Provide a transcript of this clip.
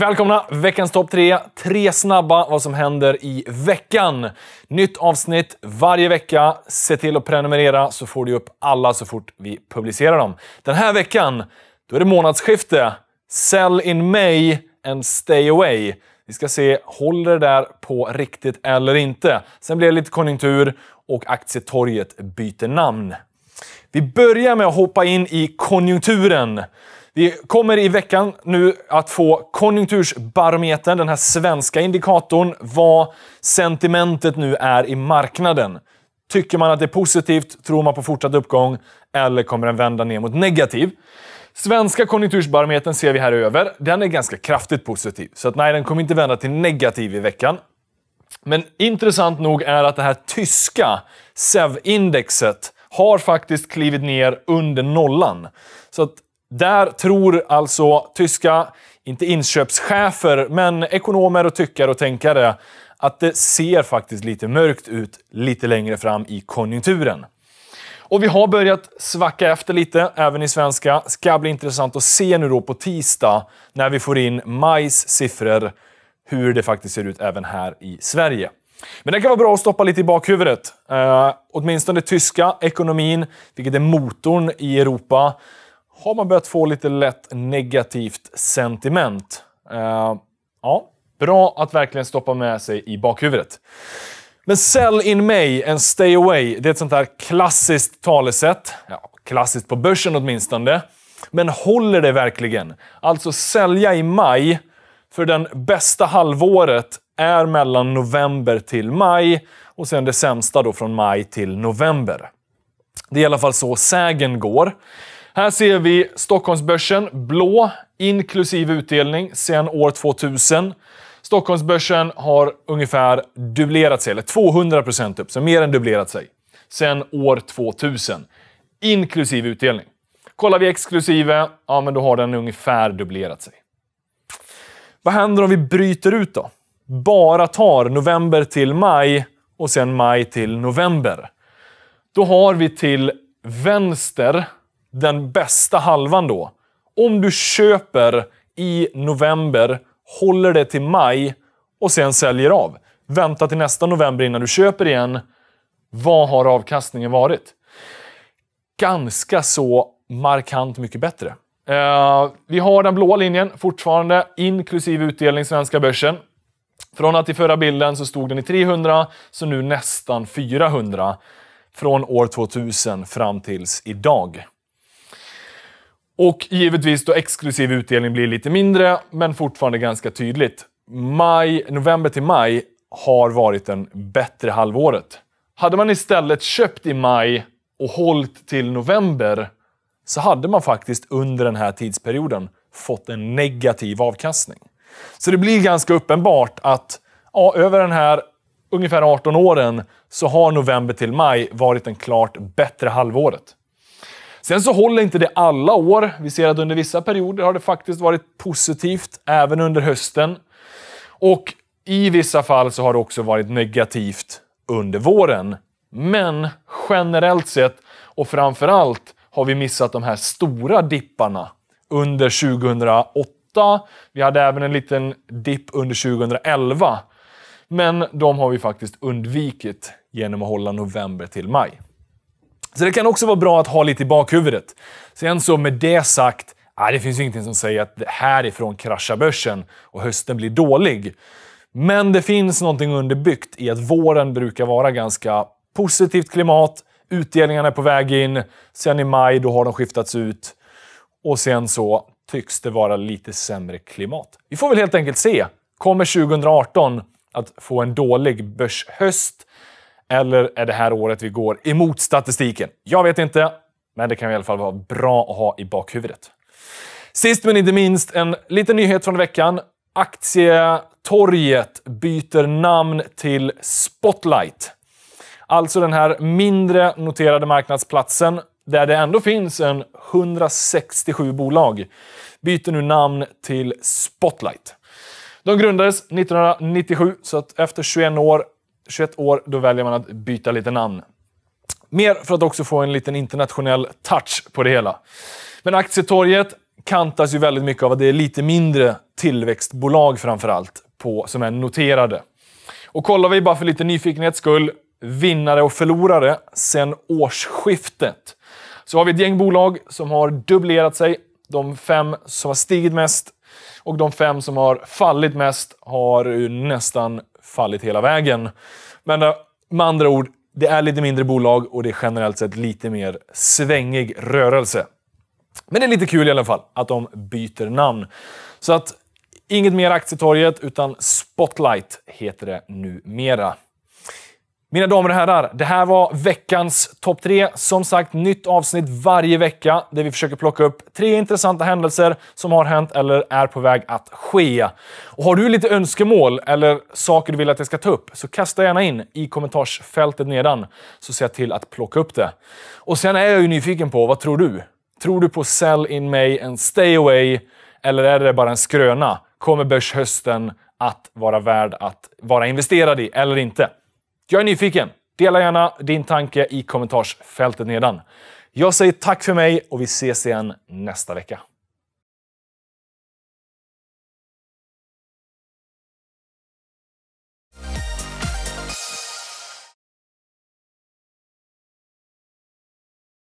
Välkomna! Veckans topp tre. Tre snabba vad som händer i veckan. Nytt avsnitt varje vecka. Se till att prenumerera så får du upp alla så fort vi publicerar dem. Den här veckan, då är det månadsskifte. Sell in May and stay away. Vi ska se, håller det där på riktigt eller inte? Sen blir det lite konjunktur och aktietorget byter namn. Vi börjar med att hoppa in i konjunkturen. Vi kommer i veckan nu att få Konjunktursbarometern, den här svenska indikatorn, vad sentimentet nu är i marknaden. Tycker man att det är positivt? Tror man på fortsatt uppgång? Eller kommer den vända ner mot negativ? Svenska konjunktursbarometern ser vi här över. Den är ganska kraftigt positiv. Så att nej, den kommer inte vända till negativ i veckan. Men intressant nog är att det här tyska SEV-indexet har faktiskt klivit ner under nollan. Så att där tror alltså tyska, inte inköpschefer, men ekonomer och tyckare och tänkare att det ser faktiskt lite mörkt ut lite längre fram i konjunkturen. Och vi har börjat svacka efter lite, även i svenska. Ska bli intressant att se nu då på tisdag, när vi får in majs siffror, hur det faktiskt ser ut även här i Sverige. Men det kan vara bra att stoppa lite i bakhuvudet. Eh, åtminstone tyska ekonomin, vilket är motorn i Europa, har man börjat få lite lätt negativt sentiment. Uh, ja, bra att verkligen stoppa med sig i bakhuvudet. Men sell in May and stay away, det är ett sånt där klassiskt talesätt. Ja, klassiskt på börsen åtminstone. Men håller det verkligen? Alltså sälja i maj, för den bästa halvåret är mellan november till maj och sen det sämsta då från maj till november. Det är i alla fall så sägen går. Här ser vi Stockholmsbörsen blå inklusive utdelning sedan år 2000. Stockholmsbörsen har ungefär dubblerat sig, eller 200 upp, så mer än dubblerat sig, sedan år 2000. Inklusive utdelning. Kollar vi exklusive, ja men då har den ungefär dubblerat sig. Vad händer om vi bryter ut då? Bara tar november till maj och sen maj till november. Då har vi till vänster den bästa halvan då. Om du köper i november, håller det till maj och sen säljer av. Vänta till nästa november innan du köper igen. Vad har avkastningen varit? Ganska så markant mycket bättre. Eh, vi har den blåa linjen fortfarande, inklusive utdelning svenska börsen. Från att i förra bilden så stod den i 300, så nu nästan 400. Från år 2000 fram tills idag. Och givetvis då exklusiv utdelning blir lite mindre, men fortfarande ganska tydligt. Maj, november till maj har varit den bättre halvåret. Hade man istället köpt i maj och hållit till november så hade man faktiskt under den här tidsperioden fått en negativ avkastning. Så det blir ganska uppenbart att ja, över den här ungefär 18 åren så har november till maj varit den klart bättre halvåret. Sen så håller inte det alla år. Vi ser att under vissa perioder har det faktiskt varit positivt, även under hösten. Och i vissa fall så har det också varit negativt under våren. Men generellt sett och framför allt har vi missat de här stora dipparna under 2008. Vi hade även en liten dipp under 2011. Men de har vi faktiskt undvikit genom att hålla november till maj. Så det kan också vara bra att ha lite i bakhuvudet. Sen så med det sagt, nej, det finns ingenting som säger att härifrån kraschar börsen och hösten blir dålig. Men det finns någonting underbyggt i att våren brukar vara ganska positivt klimat, utdelningarna är på väg in, sen i maj då har de skiftats ut och sen så tycks det vara lite sämre klimat. Vi får väl helt enkelt se. Kommer 2018 att få en dålig börshöst eller är det här året vi går emot statistiken? Jag vet inte, men det kan i alla fall vara bra att ha i bakhuvudet. Sist men inte minst, en liten nyhet från veckan. Aktietorget byter namn till Spotlight. Alltså den här mindre noterade marknadsplatsen där det ändå finns en 167 bolag byter nu namn till Spotlight. De grundades 1997, så att efter 21 år 21 år, då väljer man att byta lite namn. Mer för att också få en liten internationell touch på det hela. Men aktietorget kantas ju väldigt mycket av att det är lite mindre tillväxtbolag framför allt som är noterade. Och kollar vi bara för lite nyfikenhets skull, vinnare och förlorare sedan årsskiftet. Så har vi ett gäng bolag som har dubblerat sig. De fem som har stigit mest och de fem som har fallit mest har nästan fallit hela vägen. Men eh, med andra ord, det är lite mindre bolag och det är generellt sett lite mer svängig rörelse. Men det är lite kul i alla fall att de byter namn. Så att inget mer Aktietorget, utan Spotlight heter det numera. Mina damer och herrar, det här var veckans topp tre. Som sagt, nytt avsnitt varje vecka där vi försöker plocka upp tre intressanta händelser som har hänt eller är på väg att ske. Och har du lite önskemål eller saker du vill att jag ska ta upp så kasta gärna in i kommentarsfältet nedan så ser jag till att plocka upp det. Och sen är jag ju nyfiken på, vad tror du? Tror du på sell in May and stay away eller är det bara en skröna? Kommer börshösten att vara värd att vara investerad i eller inte? Jag är nyfiken. Dela gärna din tanke i kommentarsfältet nedan. Jag säger tack för mig och vi ses igen nästa vecka.